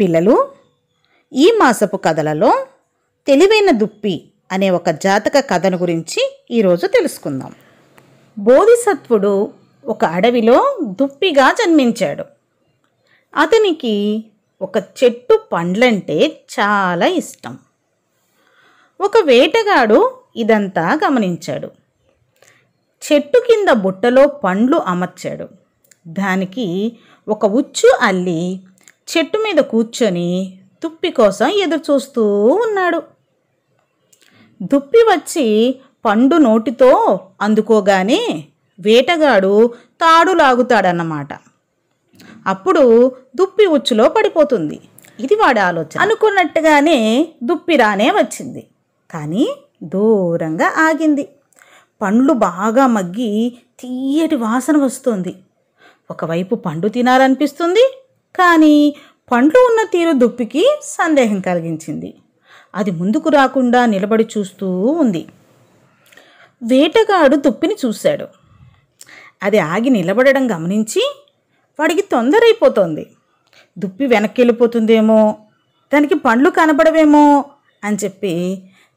పిల్లలు ఈ మాసపు కథలలో తెలివైన దుప్పి అనే ఒక జాతక కథను గురించి ఈరోజు తెలుసుకుందాం బోధిసత్వుడు ఒక అడవిలో దుప్పిగా జన్మించాడు అతనికి ఒక చెట్టు పండ్లంటే చాలా ఇష్టం ఒక వేటగాడు ఇదంతా గమనించాడు చెట్టు కింద బుట్టలో పండ్లు అమర్చాడు దానికి ఒక ఉచ్చు అల్లి చెట్టు మీద కూర్చొని తుప్పి కోసం ఎదురుచూస్తూ ఉన్నాడు దుప్పి వచ్చి పండు నోటితో అందుకోగానే వేటగాడు తాడు లాగుతాడన్నమాట అప్పుడు దుప్పి ఉచ్చులో పడిపోతుంది ఇది వాడి ఆలోచన అనుకున్నట్టుగానే దుప్పి రానే వచ్చింది కానీ దూరంగా ఆగింది పండ్లు బాగా మగ్గి తీయటి వాసన వస్తుంది ఒకవైపు పండు తినాలనిపిస్తుంది కానీ పండ్లు ఉన్న తీరు దుప్పికి సందేహం కలిగించింది అది ముందుకు రాకుండా నిలబడి చూస్తూ ఉంది వేటగాడు దుప్పిని చూశాడు అది ఆగి నిలబడడం గమనించి వాడికి తొందరైపోతోంది దుప్పి వెనక్కి వెళ్ళిపోతుందేమో దానికి పండ్లు కనపడవేమో అని చెప్పి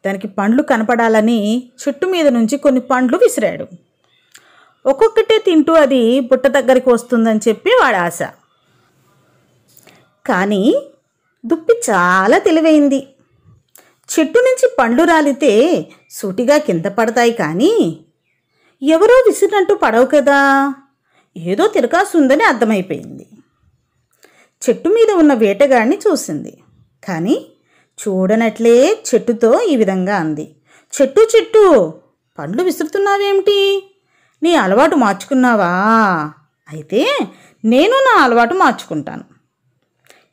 దానికి పండ్లు కనపడాలని చెట్టు మీద నుంచి కొన్ని పండ్లు విసిరాడు ఒక్కొక్కటే తింటూ అది బుట్ట దగ్గరికి వస్తుందని చెప్పి వాడి ఆశ కానీ దుప్పి చాలా తెలివైంది చెట్టు నుంచి పండ్లు రాలితే సూటిగా కింద పడతాయి కానీ ఎవరో విసిరినట్టు పడవు కదా ఏదో తిరకాసుందని అర్థమైపోయింది చెట్టు మీద ఉన్న వేటగాడిని చూసింది కానీ చూడనట్లే చెట్టుతో ఈ విధంగా అంది చెట్టు చెట్టు పండ్లు విసురుతున్నావేమిటి నీ అలవాటు మార్చుకున్నావా అయితే నేను నా అలవాటు మార్చుకుంటాను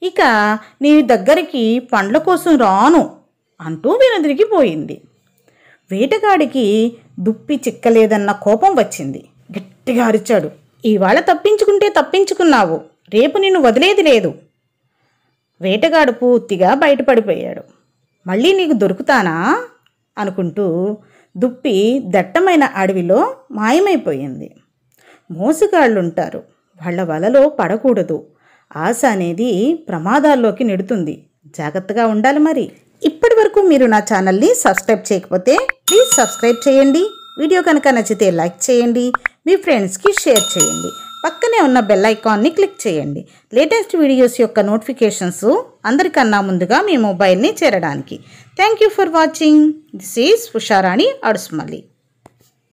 ఇక నీ దగ్గరికి పండ్ల కోసం రాను అంటూ వినదిరికి పోయింది వేటగాడికి దుప్పి చిక్కలేదన్న కోపం వచ్చింది గట్టిగా అరిచాడు ఇవాళ తప్పించుకుంటే తప్పించుకున్నావు రేపు నిన్ను వదిలేది లేదు వేటగాడు పూర్తిగా బయటపడిపోయాడు మళ్ళీ నీకు దొరుకుతానా అనుకుంటూ దుప్పి దట్టమైన అడవిలో మాయమైపోయింది మోసగాళ్ళుంటారు వాళ్ళ వలలో పడకూడదు ఆశ అనేది ప్రమాదాల్లోకి నెడుతుంది జాగ్రత్తగా ఉండాలి మరి ఇప్పటి వరకు మీరు నా ఛానల్ని సబ్స్క్రైబ్ చేయకపోతే ప్లీజ్ సబ్స్క్రైబ్ చేయండి వీడియో కనుక నచ్చితే లైక్ చేయండి మీ ఫ్రెండ్స్కి షేర్ చేయండి పక్కనే ఉన్న బెల్ ఐకాన్ని క్లిక్ చేయండి లేటెస్ట్ వీడియోస్ యొక్క నోటిఫికేషన్స్ అందరికన్నా ముందుగా మీ మొబైల్ని చేరడానికి thank you for watching this is Usharani Adusumalli